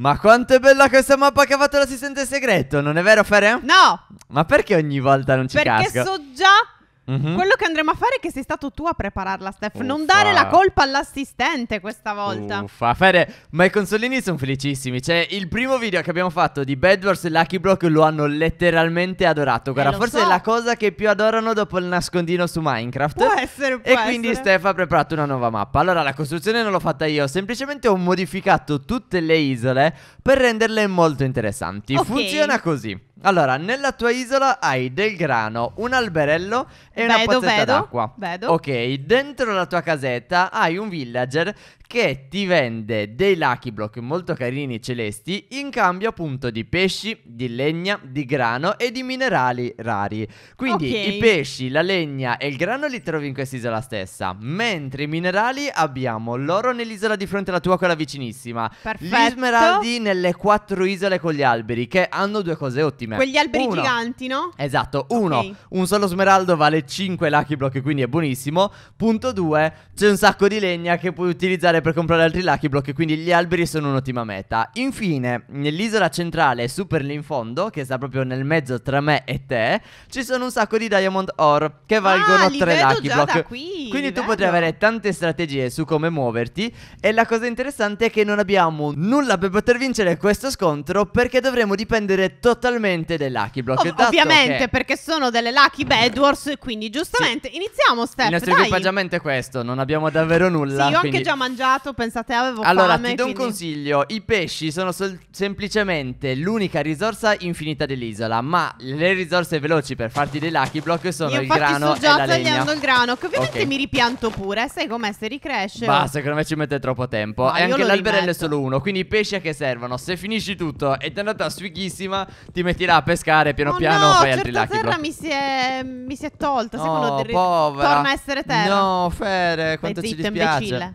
Ma quanto è bella questa mappa che ha fatto l'assistente segreto, non è vero Fere? No! Ma perché ogni volta non ci perché casco? Perché so già Mm-hmm. Quello che andremo a fare è che sei stato tu a prepararla, Steph. Uffa. Non dare la colpa all'assistente questa volta. Uffa, Fede, ma i consolini sono felicissimi. Cioè, il primo video che abbiamo fatto di Bedwars e Lucky Block lo hanno letteralmente adorato. Guarda, eh, forse so. è la cosa che più adorano dopo il nascondino su Minecraft. Può essere, può E quindi essere. Steph ha preparato una nuova mappa. Allora, la costruzione non l'ho fatta io, semplicemente ho modificato tutte le isole per renderle molto interessanti. Okay. Funziona così. Allora, nella tua isola hai del grano, un alberello e vedo, una pozzetta vedo, d'acqua. Vedo. Ok, dentro la tua casetta hai un villager che ti vende dei lucky block molto carini celesti in cambio appunto di pesci, di legna, di grano e di minerali rari. Quindi okay. i pesci, la legna e il grano li trovi in quest'isola stessa, mentre i minerali abbiamo l'oro nell'isola di fronte alla tua quella vicinissima, Perfetto. gli smeraldi nelle quattro isole con gli alberi che hanno due cose ottime me. Quegli alberi uno, giganti, no? Esatto, uno, okay. un solo smeraldo vale 5 lucky block, quindi è buonissimo. Punto 2, c'è un sacco di legna che puoi utilizzare per comprare altri lucky block, quindi gli alberi sono un'ottima meta. Infine, nell'isola centrale, super lì in fondo, che sta proprio nel mezzo tra me e te, ci sono un sacco di diamond ore che ah, valgono ah, 3 lucky block. Qui, quindi tu potrai avere tante strategie su come muoverti e la cosa interessante è che non abbiamo nulla per poter vincere questo scontro perché dovremo dipendere totalmente ovviamente dei Lucky Block. Oh, ovviamente, che... perché sono delle Lucky Bedwars, quindi giustamente sì. iniziamo, Steph. Il nostro dai. equipaggiamento è questo, non abbiamo davvero nulla. Sì, io ho quindi... anche già mangiato, pensate, avevo allora, fame. Allora, ti do quindi... un consiglio. I pesci sono sol- semplicemente l'unica risorsa infinita dell'isola, ma le risorse veloci per farti dei Lucky Block sono io il grano e la legna. Io tagliando il grano, che ovviamente okay. mi ripianto pure, sai com'è se ricresce. Ma secondo me ci mette troppo tempo. Ma ah, e anche l'alberello rimetto. è solo uno, quindi i pesci a che servono? Se finisci tutto e ti è andata sfighissima, ti metti là a pescare piano oh piano no, fai altri lacchi. La terra mi si, è, mi si è tolta. Sai povera. Torna a essere terra. No, Fere, quanto Stai ci zitto, dispiace.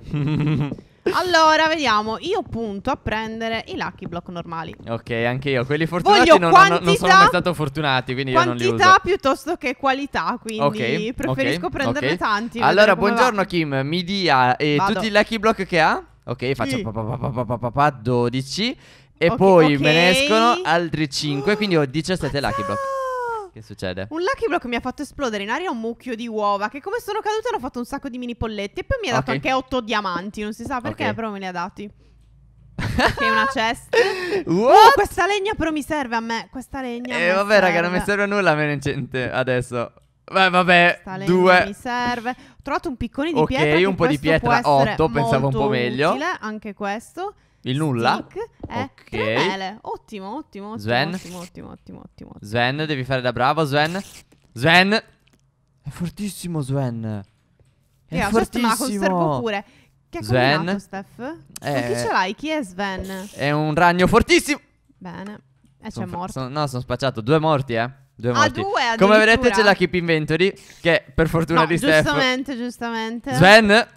Allora, vediamo. Io punto a prendere i lucky block normali. Ok, anche io. Quelli fortunati non, quantità, non, sono mai stato fortunati, quindi io non li uso. Quantità piuttosto che qualità, quindi okay, preferisco okay, prenderne okay. tanti. Allora, buongiorno va. Kim, mi dia eh, tutti i lucky block che ha. Ok, faccio sì. 12 e okay, poi okay. me ne escono altri 5, quindi ho 17 Lucky Block. Ah! Che succede? Un Lucky Block mi ha fatto esplodere in aria un mucchio di uova che come sono cadute hanno fatto un sacco di mini polletti. e poi mi ha dato okay. anche 8 diamanti, non si sa perché, però me ne ha dati. Che è una cesta. What? Oh, questa legna però mi serve a me, questa legna. Eh vabbè, serve. raga, non mi serve a nulla me incente adesso. Beh, vabbè, Sta due. Mi serve. Ho trovato un piccone di okay, pietra. Ok, un po' di pietra 8, pensavo un po' meglio. Utile, anche questo. Il nulla? Stick, eh, ok. Cremele. Ottimo, ottimo, Sven. Ottimo, ottimo, ottimo, ottimo. Sven, devi fare da bravo, Sven. Sven. È fortissimo, Sven. È Io, certo, fortissimo. Ma conservo pure. Che Sven. Steph? Eh, chi ce l'hai? Chi è Sven? È un ragno fortissimo. Bene. Eh, c'è morto. Son, no, sono spacciato. Due morti, eh. Due ah, morti. Ah, due, Come vedete c'è la Keep Inventory, che per fortuna no, di Steph. giustamente, giustamente. Sven.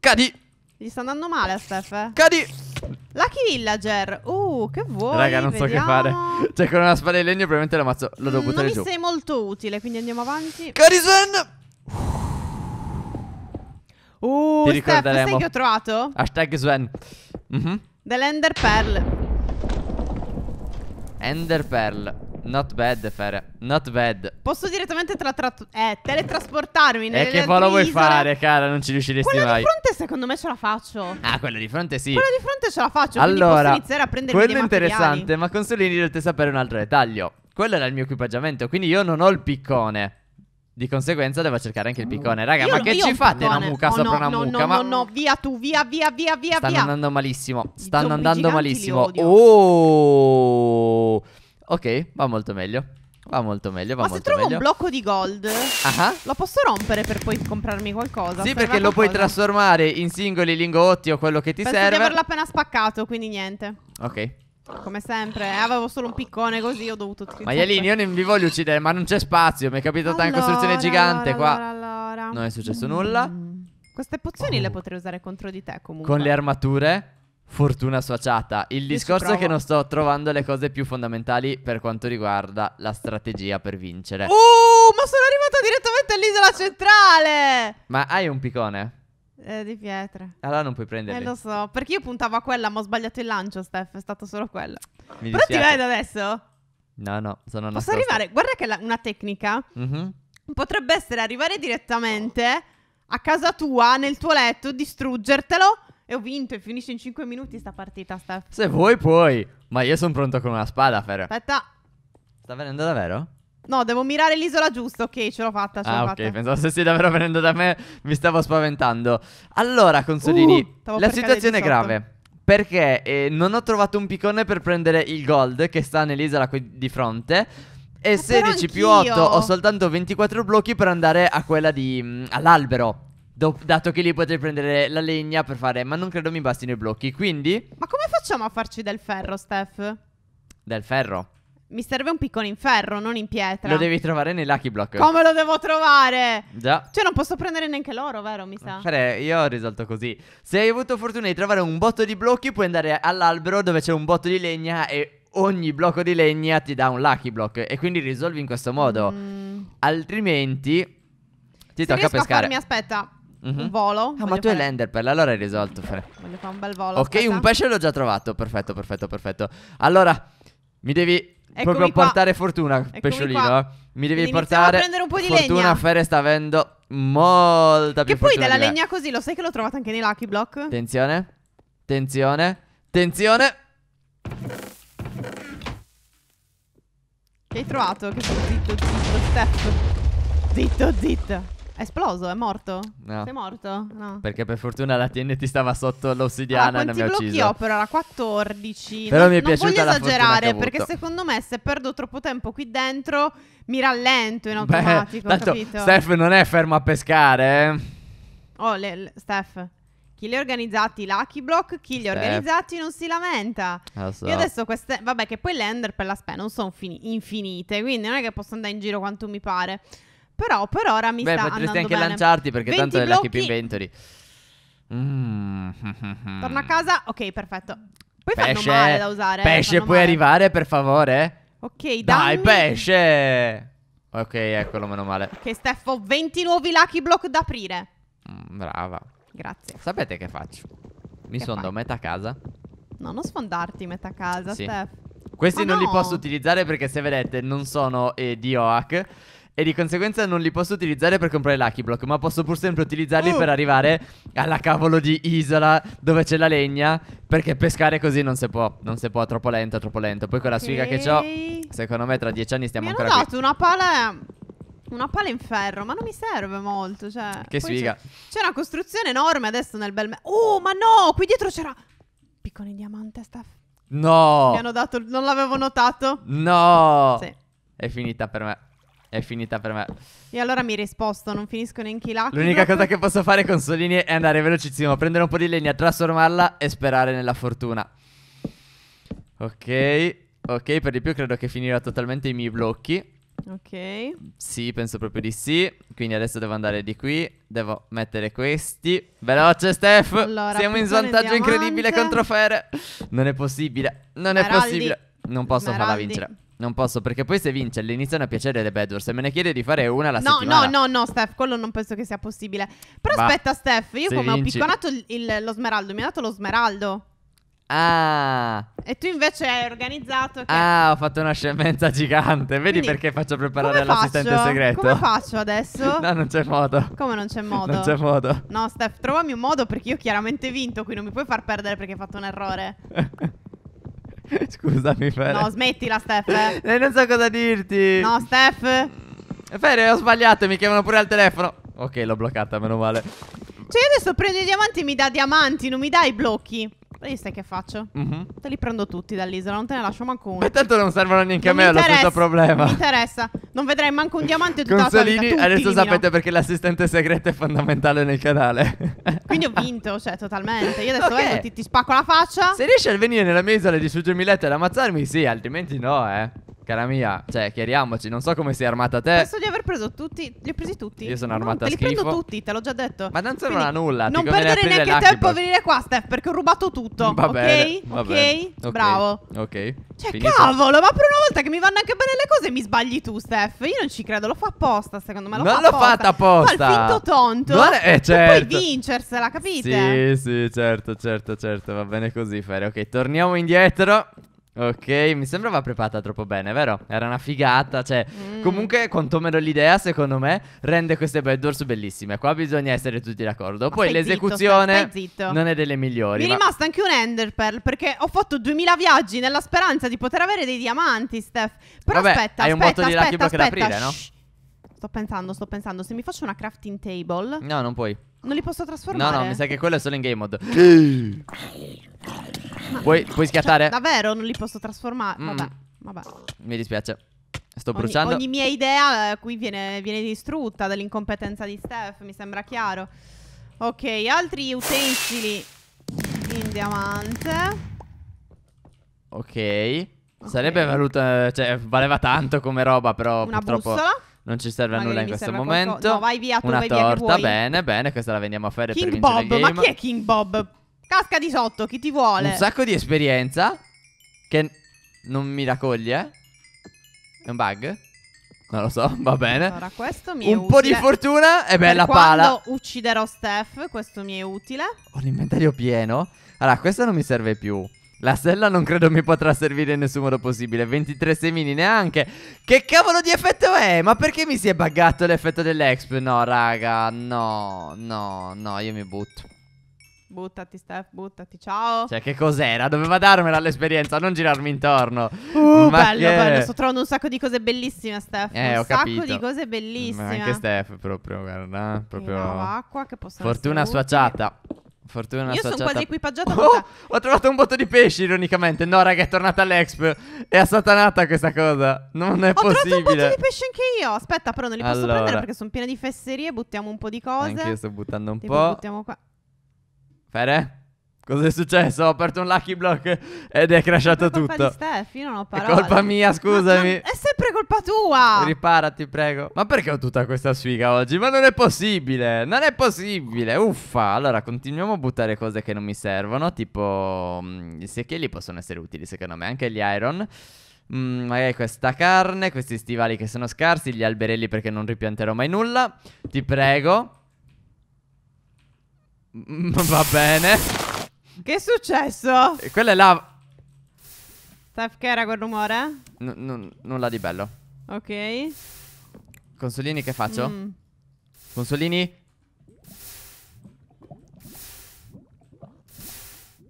Cadi. Gli sta andando male a Steph. Eh? Cadi! Lucky Villager. Uh, che vuoi? Raga, non Vediamo. so che fare. Cioè, con una spada di legno, probabilmente la mazzo. Lo devo mm, buttare non giù. Non mi sei molto utile, quindi andiamo avanti. Cadi Carisen! Uh, Ti Steph, sai che ho trovato? Hashtag Sven. Mm -hmm. Dell'Ender Pearl. Ender Pearl. Not bad, Fere. Not bad. Posso direttamente tra tra eh, teletrasportarmi eh, nelle E che poi lo vuoi isole. fare, cara? Non ci riusciresti quella mai. Quello di fronte secondo me ce la faccio. Ah, quello di fronte sì. Quello di fronte ce la faccio, allora, iniziare a prendere Quello è interessante, ma consolini dovete sapere un altro dettaglio. Quello era il mio equipaggiamento, quindi io non ho il piccone. Di conseguenza devo cercare anche il piccone Raga io, ma che ci fate piccone. una mucca oh, sopra no, una no, mucca? No, ma... no, no, no, via tu, via, via, via, via Stanno andando malissimo Stanno andando malissimo Oh Ok, va molto meglio. Va molto meglio, va Ma molto meglio. Ma se trovo meglio. un blocco di gold, Aha. lo posso rompere per poi comprarmi qualcosa? Sì, perché lo puoi trasformare in singoli lingotti o quello che ti Penso serve. Penso di averlo appena spaccato, quindi niente. Ok. Come sempre, eh, avevo solo un piccone così, ho dovuto tirare. Maialini, io non vi voglio uccidere, ma non c'è spazio. Mi è capitata allora, una costruzione gigante allora, qua. Allora, allora. Non è successo nulla. Mm. Queste pozioni oh. le potrei usare contro di te comunque. Con le armature fortuna associata. Il discorso è che non sto trovando le cose più fondamentali per quanto riguarda la strategia per vincere. Oh, ma sono arrivato direttamente all'isola centrale! Ma hai un piccone? Eh, di pietra. Allora non puoi prenderli. Eh, lo so. Perché io puntavo a quella, ma ho sbagliato il lancio, Steph. È stato solo quello. Mi Però ti vedo adesso? No, no, sono nascosto. Posso arrivare? Guarda che la, una tecnica mm-hmm. potrebbe essere arrivare direttamente a casa tua, nel tuo letto, distruggertelo e ho vinto e finisce in 5 minuti sta partita, Steph. Se vuoi puoi, ma io sono pronto con una spada, Fer. Aspetta. Sta venendo davvero? No, devo mirare l'isola giusto, ok, ce l'ho fatta, ce l'ho ah, fatta. ok, pensavo stessi davvero venendo da me, mi stavo spaventando. Allora, Consolini, uh, la situazione è grave. Perché eh, non ho trovato un piccone per prendere il gold che sta nell'isola qui di fronte. E Ma 16 più 8 ho soltanto 24 blocchi per andare a quella di... Mm, all'albero dato che lì potrei prendere la legna per fare, ma non credo mi bastino i blocchi, quindi... Ma come facciamo a farci del ferro, Steph? Del ferro? Mi serve un piccone in ferro, non in pietra. Lo devi trovare nei Lucky Block. Come lo devo trovare? Già. Cioè, non posso prendere neanche l'oro, vero? Mi sa. Fare, cioè, io ho risolto così. Se hai avuto fortuna di trovare un botto di blocchi, puoi andare all'albero dove c'è un botto di legna e ogni blocco di legna ti dà un Lucky Block. E quindi risolvi in questo modo. Mm. Altrimenti, ti Se tocca pescare. A farmi, aspetta. Mm -hmm. Un volo. Ah, Voglio ma tu fare... hai l'enderpearl, allora hai risolto. Fre. Voglio fare un bel volo. Ok, aspetta. un pesce l'ho già trovato. Perfetto, perfetto, perfetto. Allora, mi devi Eccomi proprio qua. portare fortuna, Eccomi pesciolino. Qua. Mi devi Iniziamo portare. A prendere un po' di fortuna, legna. Fere sta avendo molta più fortuna. Che poi della legna così, lo sai che l'ho trovata anche nei Lucky Block? Attenzione. Attenzione. Attenzione. Che hai trovato? Che sono zitto, zitto, Steph. Zitto, zitto. È esploso, è morto? No. Sei morto? No. Perché per fortuna la TNT stava sotto l'ossidiana allora, e non mi ha ucciso. Quanti blocchi ho però? La 14. Però non, mi è piaciuta la Non voglio esagerare perché secondo me se perdo troppo tempo qui dentro mi rallento in automatico, Beh, tanto capito? Steph non è fermo a pescare, eh? Oh, le, le, Steph, chi li ha organizzati Lucky Block, chi li ha organizzati non si lamenta. So. Io adesso queste, vabbè che poi le Ender per la spe non sono infinite, quindi non è che posso andare in giro quanto mi pare. Però per ora mi Beh, sta Potresti anche lanciarti perché tanto è la keep inventory. Mm. Torno a casa. Ok, perfetto. Poi pesce, fanno male da usare. Eh, pesce, puoi male. arrivare per favore? Ok, dai. Dai, pesce. Ok, eccolo, meno male. Ok, Steffo, 20 nuovi lucky block da aprire. Mm, brava. Grazie. Sapete che faccio? Mi che sondo fai? metà casa. No, non sfondarti metà casa, sì. Steph. Questi Ma non no. li posso utilizzare perché se vedete non sono eh, di OAC. E di conseguenza non li posso utilizzare per comprare Lucky Block. Ma posso pur sempre utilizzarli oh. per arrivare alla cavolo di isola dove c'è la legna. Perché pescare così non si può. Non si può, troppo lento, troppo lento. Poi con la okay. sfiga che ho, secondo me tra dieci anni stiamo Mi ancora qui. Mi dato una pala una pala in ferro, ma non mi serve molto. Cioè, che Poi sfiga. C'è una costruzione enorme adesso nel bel. oh, ma no! Qui dietro c'era. Piccone diamante, sta. No! Mi hanno dato. Non l'avevo notato. No! Sì. È finita per me. È finita per me. E allora mi risposto, non finisco neanche i L'unica cosa che posso fare con Solini è andare velocissimo, prendere un po' di legna, trasformarla e sperare nella fortuna. Ok, ok, per di più credo che finirà totalmente i miei blocchi. Ok. Sì, penso proprio di sì. Quindi adesso devo andare di qui. Devo mettere questi. Veloce, Steph. Allora, Siamo in svantaggio incredibile contro Fere. Non è possibile. Non Meraldi. è possibile. Non posso Meraldi. farla vincere. Non posso, perché poi se vince all'inizio è una piacere The Bedwars. Se me ne chiede di fare una la no, settimana. No, no, no, Steph, quello non penso che sia possibile. Però bah, aspetta, Steph, io come vinci... ho picconato il, il, lo smeraldo, mi ha dato lo smeraldo. Ah. E tu invece hai organizzato. Che... Ah, ho fatto una scemenza gigante. Vedi Quindi, perché faccio preparare l'assistente faccio? segreto? Come faccio adesso? no, non c'è modo. Come non c'è modo? Non c'è modo. No, Steph, trovami un modo perché io chiaramente ho vinto. Qui non mi puoi far perdere perché hai fatto un errore. Scusami, Fede. No, smettila, Steph. Eh, non so cosa dirti. No, Steph. Fede, ho sbagliato. Mi chiamano pure al telefono. Ok, l'ho bloccata, meno male. Cioè, adesso prendo i diamanti e mi dà diamanti, non mi dai i blocchi. Vedi sai che faccio? Mm-hmm. Te li prendo tutti dall'isola, non te ne lascio manco uno. E tanto non servono neanche non a me, ho lo stesso problema. Non Mi interessa. Non vedrai manco un diamante tutta Consolini, la tua adesso sapete perché l'assistente segreto è fondamentale nel canale. Quindi ho vinto, cioè, totalmente. Io adesso okay. vengo, ti, ti, spacco la faccia. Se riesci a venire nella mia isola di suggermi letto e ammazzarmi, sì, altrimenti no, eh. Cara mia, cioè, chiariamoci, non so come sei armata te. Penso di aver preso tutti, li ho presi tutti. Io sono armata a schifo. Li prendo tutti, te l'ho già detto. Ma non servono a nulla. Non perdere ne neanche tempo a venire qua, Steph, perché ho rubato tutto. Va bene, ok? bene. Bravo. Ok. Cioè, Finito. cavolo, ma per una volta che mi vanno anche bene le cose mi sbagli tu, Steph. Io non ci credo, lo fa apposta, secondo me. Lo non fa l'ho fatta apposta. Fa il finto tonto. Ma è, eh, certo. poi vincersela, capite? Sì, sì, certo, certo, certo. Va bene così, Fere. Ok, torniamo indietro. Ok, mi sembrava preparata troppo bene, vero? Era una figata, cioè mm. comunque quantomeno l'idea secondo me rende queste backdoors bellissime. Qua bisogna essere tutti d'accordo. Ma Poi l'esecuzione non è delle migliori. Mi è ma... rimasto anche un enderpearl, perché ho fatto 2000 viaggi nella speranza di poter avere dei diamanti, Steph. Però Vabbè, aspetta, hai un aspetta, di Lucky Block da aprire, no? Sto pensando, sto pensando, se mi faccio una crafting table No, non puoi Non li posso trasformare? No, no, mi sa che quello è solo in game mode Puoi, puoi scattare? Cioè, davvero, non li posso trasformare. Mm. Vabbè, vabbè. Mi dispiace. Sto ogni, bruciando. Ogni mia idea eh, qui viene, viene distrutta dall'incompetenza di Steph, mi sembra chiaro. Ok, altri utensili in diamante. Ok. Sarebbe valuta. Cioè, valeva tanto come roba, però Una purtroppo. Bussola. Non ci serve a nulla in questo momento. No, vai via, tu Una vai torta, via bene, bene, questa la vendiamo a fare King per Bob, ma chi è King Bob? Casca di sotto, chi ti vuole? Un sacco di esperienza. Che non mi raccoglie. È un bug? Non lo so, va bene. Allora, questo mi un utile Un po' di fortuna e bella pala. Quando ucciderò Steph, questo mi è utile. Ho l'inventario pieno. Allora, questa non mi serve più. La stella non credo mi potrà servire in nessun modo possibile 23 semini neanche Che cavolo di effetto è? Ma perché mi si è buggato l'effetto dell'exp? No raga, no, no, no, io mi butto Buttati, Steph, buttati, ciao. Cioè, che cos'era? Doveva darmela l'esperienza, non girarmi intorno. Uh, Ma bello, che... bello. Sto trovando un sacco di cose bellissime, Steph. Eh, un ho sacco capito. di cose bellissime. Ma anche Steph, proprio, guarda. Proprio... acqua che possono Fortuna sfacciata. Fortuna Io sono quasi equipaggiata. Oh, ho trovato un botto di pesci, ironicamente. No, raga, è tornata all'Exp. È assatanata questa cosa. Non è ho possibile. Ho trovato un botto di pesci anche io. Aspetta, però non li posso allora. prendere perché sono piena di fesserie. Buttiamo un po' di cose. Anche io sto buttando un tipo po'. Buttiamo qua. Fede? Cosa è successo? Ho aperto un lucky block ed è crashato tutto. È colpa tutto. Steph, Steffi, non ho parole. È colpa mia, scusami. Ma, ma è sempre colpa tua. Riparati, prego. Ma perché ho tutta questa sfiga oggi? Ma non è possibile. Non è possibile. Uffa. Allora, continuiamo a buttare cose che non mi servono. Tipo, mm, i secchielli possono essere utili, secondo me. Anche gli iron. Mm, magari questa carne, questi stivali che sono scarsi, gli alberelli perché non ripianterò mai nulla. Ti prego. Mm, va bene. Che è successo? E eh, quella è la... Staff, che era quel rumore? N nulla di bello. Ok. Consolini, che faccio? Mm. Consolini?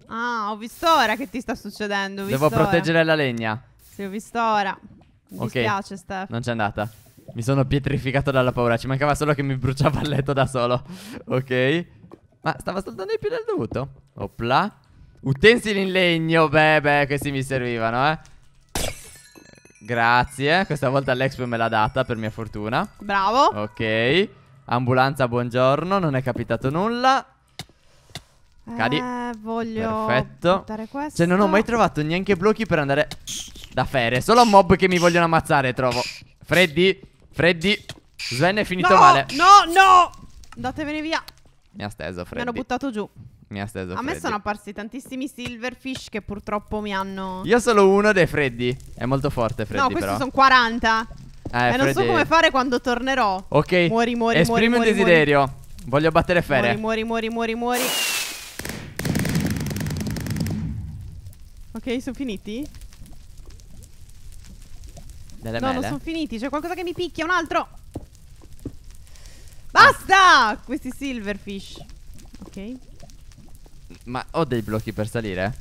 Ah, ho visto ora che ti sta succedendo. Devo ora. proteggere la legna. Sì, ho visto ora. Mi okay. dispiace, Steph. Non c'è andata. Mi sono pietrificato dalla paura. Ci mancava solo che mi bruciava il letto da solo. ok. Ma stava saltando di più del dovuto Opla Utensili in legno Beh beh questi mi servivano eh Grazie Questa volta l'Expo me l'ha data per mia fortuna Bravo Ok Ambulanza buongiorno Non è capitato nulla Cadi eh, voglio Perfetto Cioè non ho mai trovato neanche blocchi per andare Da fere Solo mob che mi vogliono ammazzare trovo Freddy Freddy Sven è finito no, male No no Andatevene via mi ha steso freddo. Mi hanno buttato giù. Mi ha steso freddo. A Freddy. me sono apparsi tantissimi silverfish che purtroppo mi hanno... Io sono uno dei freddi. È molto forte Freddy No, questi sono 40. Eh, e eh, non so come fare quando tornerò. Ok. Muori, muori, muori. Esprimi un desiderio. Muori. Voglio battere Fere. Muori, muori, muori, muori, Ok, sono finiti? Delle no, mele. non sono finiti. C'è qualcosa che mi picchia, un altro. Basta! Questi silverfish. Ok. Ma ho dei blocchi per salire?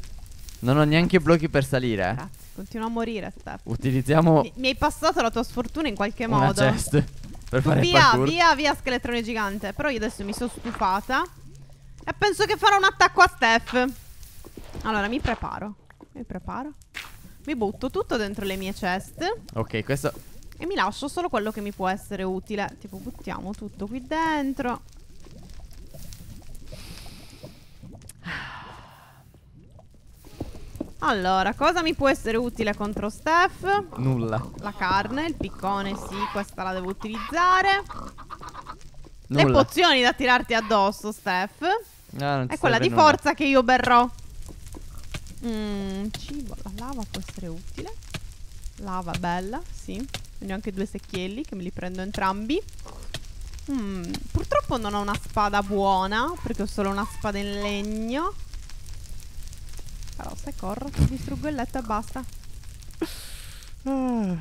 Non ho neanche blocchi per salire. Grazie. continua a morire, Steph. Utilizziamo. Mi, mi, hai passato la tua sfortuna in qualche una modo. Chest per tu fare via, parkour. via, via, scheletrone gigante. Però io adesso mi sono stufata. E penso che farò un attacco a Steph. Allora, mi preparo. Mi preparo. Mi butto tutto dentro le mie chest. Ok, questo e mi lascio solo quello che mi può essere utile. Tipo buttiamo tutto qui dentro. Allora, cosa mi può essere utile contro Steph? Nulla. La carne, il piccone, sì, questa la devo utilizzare. Nulla. Le pozioni da tirarti addosso, Steph. Ah, no, è quella di nulla. forza che io berrò. Mm, cibo, la lava può essere utile. Lava, bella, sì. Quindi ho anche due secchielli che me li prendo entrambi. Mm, purtroppo non ho una spada buona perché ho solo una spada in legno. Carossa e corro, distruggo il letto e basta. Ah,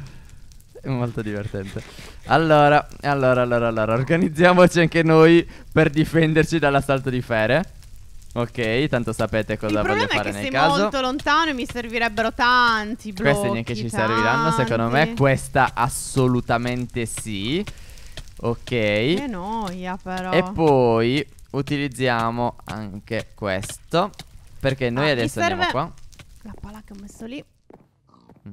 è molto divertente. Allora, allora, allora, allora, organizziamoci anche noi per difenderci dall'assalto di fere. Ok, tanto sapete cosa voglio fare nel caso. Il problema è che sei molto lontano e mi servirebbero tanti blocchi. Queste neanche ci tanti. serviranno, secondo me. Questa assolutamente sì. Ok. Che noia però. E poi utilizziamo anche questo. Perché noi ah, adesso andiamo qua. La pala che ho messo lì. Mm,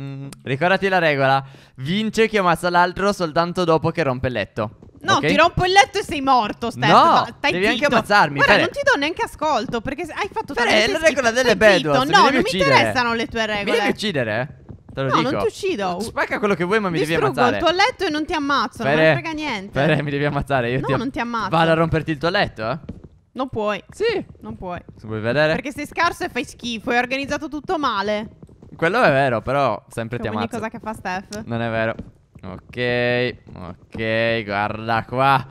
mm, mm, Ricordati la regola. Vince chi ammazza l'altro soltanto dopo che rompe il letto. No, okay? ti rompo il letto e sei morto, Steph. No, devi anche ammazzarmi. Guarda, Fere. Cioè- non ti do neanche ascolto perché hai fatto Fere, è la regola delle Bedwars. No, non uccidere. mi interessano le tue regole. Mi devi uccidere? Te lo no, dico. non ti uccido. Spacca quello che vuoi, ma mi Distruggo devi ammazzare. Distruggo il tuo letto e non ti ammazzo. Fere, non mi frega niente. Fere, mi devi ammazzare. Io no, ti am non ti ammazzo. Vado a romperti il tuo letto, eh? Non puoi. Sì. Non puoi. Se vuoi vedere? Perché sei scarso e fai schifo. Hai organizzato tutto male. Quello è vero, però sempre che ti cioè, ammazzo. Ogni cosa che fa Steph. Non è vero. Ok, ok, guarda qua.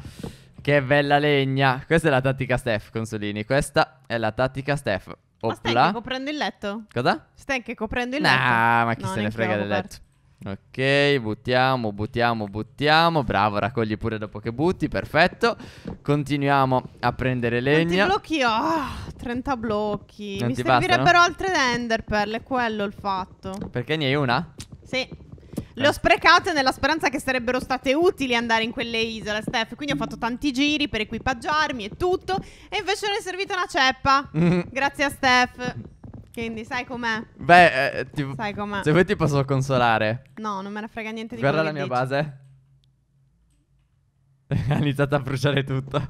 Che bella legna. Questa è la tattica Steph, Consolini. Questa è la tattica Steph. Oppla. Ma stai che coprendo il letto? Cosa? Stai che coprendo il nah, letto? Ah, ma chi no, se ne frega del letto. Ok, buttiamo, buttiamo, buttiamo. Bravo, raccogli pure dopo che butti, perfetto. Continuiamo a prendere legna. Quanti oh, blocchi ho? Oh, 30 blocchi. Non Mi servirebbero basta, no? altre enderpearl, è quello il fatto. Perché ne hai una? Sì. Le ho sprecate nella speranza che sarebbero state utili andare in quelle isole, Steph. Quindi ho fatto tanti giri per equipaggiarmi e tutto. E invece ne è servita una ceppa. Mm. Grazie a Steph. Quindi sai com'è? Beh, eh, ti... sai com'è. Se vuoi ti posso consolare. No, non me ne frega niente di Guarda la mia dici. base. ha iniziato a bruciare tutto.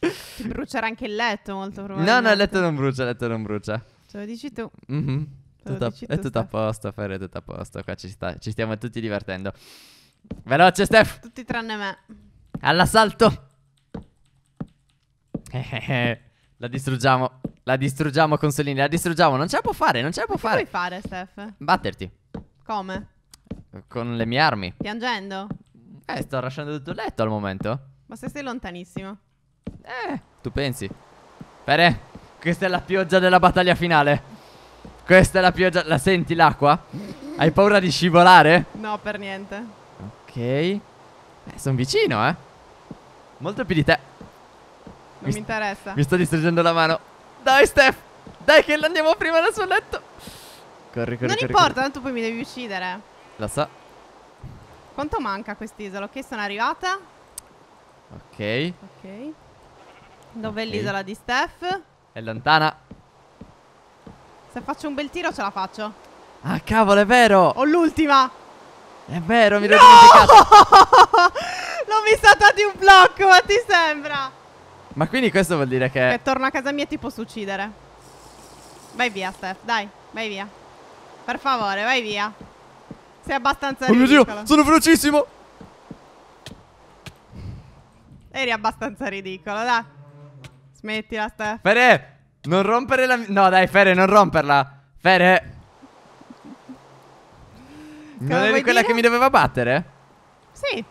Ti brucerà anche il letto, molto probabilmente. No, no, il letto non brucia, il letto non brucia. Ce lo dici tu. Mhm. Mm tutto, Dici è tutto a posto, Fer, è tutto a posto. Qua ci, sta, ci stiamo tutti divertendo. Veloce, Steph! Tutti tranne me. All'assalto! Eh, eh, eh. La distruggiamo. La distruggiamo, Consolini. La distruggiamo. Non ce la può fare. Non ce la può fare. Che puoi fare, Steph? Batterti. Come? Con le mie armi. Piangendo? Eh, sto lasciando tutto il letto al momento. Ma se sei lontanissimo. Eh, tu pensi. Bene, questa è la pioggia della battaglia finale. Questa è la pioggia. La senti l'acqua? Hai paura di scivolare? No, per niente. Ok. Eh, sono vicino, eh. Molto più di te. Non mi, mi interessa. Mi sto distruggendo la mano. Dai, Steph. Dai, che andiamo prima dal suo letto. Corri, corri. Non corri, importa, corri. tanto poi mi devi uccidere. Lo so. Quanto manca quest'isola? Ok, sono arrivata. Ok. Ok. Dov'è okay. l'isola di Steph? È lontana. Se faccio un bel tiro ce la faccio. Ah, cavolo, è vero! Ho l'ultima! È vero, mi no! l'ho dimenticato. l'ho missata di un blocco, ma ti sembra? Ma quindi questo vuol dire che... Che torno a casa mia e ti posso uccidere. Vai via, Steph, dai, vai via. Per favore, vai via. Sei abbastanza oh ridicolo. Mio Dio, sono velocissimo! Eri abbastanza ridicolo, dai. Smettila, Steph. Bene! Non rompere la... No dai Fere non romperla Fere Come Non eri quella dire? che mi doveva battere? Sì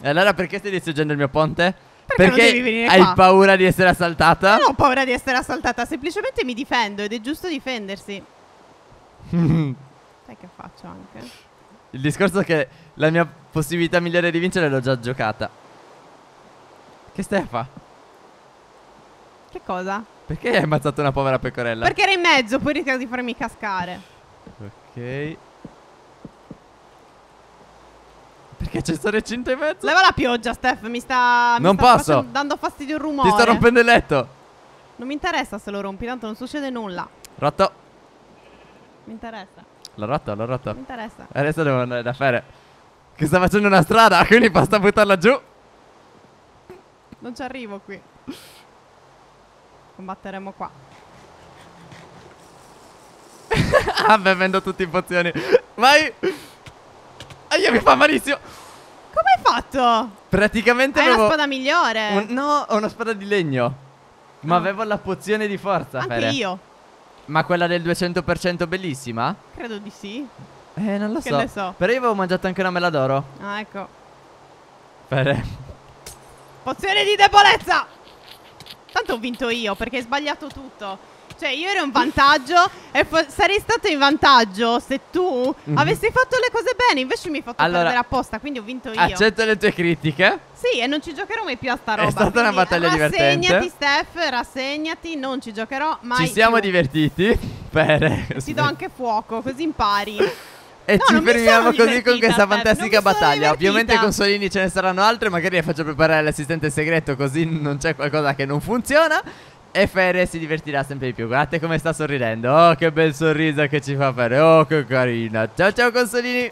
E allora perché stai distruggendo il mio ponte? Perché, perché hai qua? paura di essere assaltata? Non ho paura di essere assaltata Semplicemente mi difendo ed è giusto difendersi Sai che faccio anche Il discorso è che la mia possibilità migliore di vincere l'ho già giocata Che stai a fare? Che cosa? Perché hai ammazzato una povera pecorella? Perché era in mezzo, poi rischiato di farmi cascare. Ok. Perché c'è sto recinto in mezzo? Leva la pioggia, Steph, mi sta... Mi posso! sta dando fastidio il rumore. Ti sta rompendo il letto. Non mi interessa se lo rompi, tanto non succede nulla. Rotto. Mi interessa. L'ho rotto, l'ho rotto. Mi interessa. Adesso devo andare da fare. Che sta facendo una strada, quindi basta buttarla giù. Non ci arrivo qui combatteremo qua. ah, beh, vendo tutti i pozioni. Vai! Aia, ah, mi fa malissimo! Come hai fatto? Praticamente Hai avevo... una spada migliore! Un... No, ho una spada di legno. Ma ah. avevo la pozione di forza, Anche Fere. io. Ma quella del 200% bellissima? Credo di sì. Eh, non lo che so. Che ne so. Però io avevo mangiato anche una mela d'oro. Ah, ecco. Fere. Pozione di debolezza! ho vinto io perché hai sbagliato tutto. Cioè, io ero in vantaggio e sarei stato in vantaggio se tu mm-hmm. avessi fatto le cose bene. Invece mi hai fatto allora, perdere apposta, quindi ho vinto io. Accetto le tue critiche. Sì, e non ci giocherò mai più a sta roba. È stata una battaglia divertente. Rassegnati, Steph, rassegnati, non ci giocherò mai. Ci siamo più. divertiti. Bene. Ti do anche fuoco, così impari. E no, ci fermiamo così con questa fantastica battaglia. Ovviamente con Solini ce ne saranno altre, magari le faccio preparare l'assistente segreto così non c'è qualcosa che non funziona. E Ferre si divertirà sempre di più. Guardate come sta sorridendo. Oh, che bel sorriso che ci fa fare. Oh, che carina. Ciao ciao Consolini.